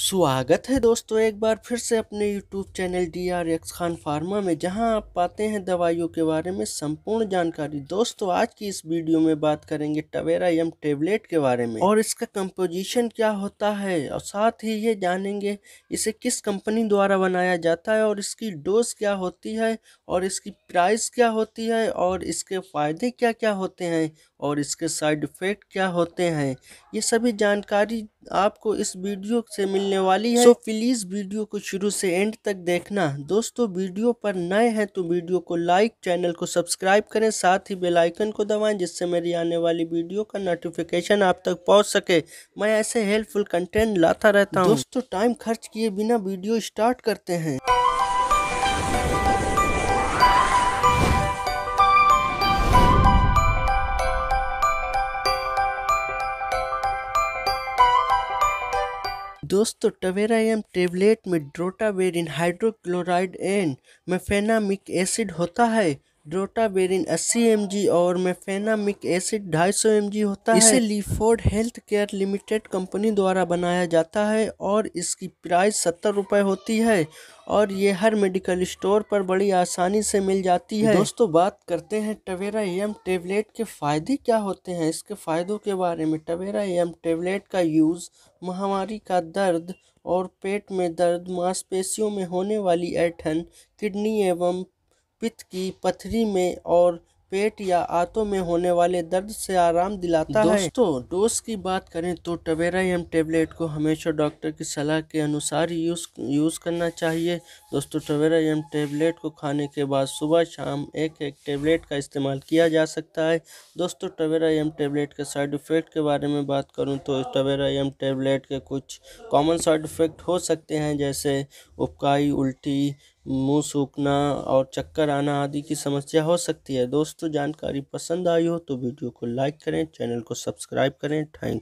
स्वागत है दोस्तों एक बार फिर से अपने YouTube channel D R X Khan pharma में जहां आप पाते हैं दवाइयों के बारे में संपूर्ण जानकारी दोस्तों आज की इस वीडियो में बात करेंगे टवेरा एम टेबलेट के बारे में और इसका कंपोजिशन क्या होता है और साथ ही ये जानेंगे इसे किस कंपनी द्वारा बनाया जाता है और इसकी डोज क्या होती है और इसकी प्राइस क्या होती है और इसके फ़ायदे क्या क्या होते हैं और इसके साइड इफ़ेक्ट क्या होते हैं ये सभी जानकारी आपको इस वीडियो से मिलने वाली है तो प्लीज़ वीडियो को शुरू से एंड तक देखना दोस्तों वीडियो पर नए हैं तो वीडियो को लाइक चैनल को सब्सक्राइब करें साथ ही बेल आइकन को दबाएं जिससे मेरी आने वाली वीडियो का नोटिफिकेशन आप तक पहुंच सके मैं ऐसे हेल्पफुल कंटेंट लाता रहता हूँ दोस्तों टाइम खर्च किए बिना वीडियो स्टार्ट करते हैं दोस्तों टवेरा एम टेबलेट में drotaverine hydrochloride and mefenamic acid होता है ड्रोटाबेरिन 80 एमजी और मेफेनामिक एसिड 250 एमजी होता है इसे Leeford health care limited company द्वारा बनाया जाता है और इसकी प्राइस सत्तर रुपये होती है और ये हर मेडिकल स्टोर पर बड़ी आसानी से मिल जाती है दोस्तों बात करते हैं टवेरा एम टेबलेट के फ़ायदे क्या होते हैं इसके फ़ायदों के बारे में टवेरा एम टेबलेट का यूज़ महामारी का दर्द और पेट में दर्द मांसपेशियों में होने वाली ऐठन किडनी एवं पित्त की पथरी में और पेट या आंतों में होने वाले दर्द से आराम दिलाता दोस्तों, है दोस्तों डोज की बात करें तो टवेरा एम टेबलेट को हमेशा डॉक्टर की सलाह के अनुसार यूज यूज़ करना चाहिए दोस्तों टवेरा एम टेबलेट को खाने के बाद सुबह शाम एक एक टेबलेट का इस्तेमाल किया जा सकता है दोस्तों टवेरा एम टेबलेट के साइड इफ़ेक्ट के बारे में बात करूँ तो टवेरा एम टेबलेट के कुछ कॉमन साइड इफ़ेक्ट हो सकते हैं जैसे उपकाई उल्टी मुंह सूखना और चक्कर आना आदि की समस्या हो सकती है दोस्तों जानकारी पसंद आई हो तो वीडियो को लाइक करें चैनल को सब्सक्राइब करें थैंक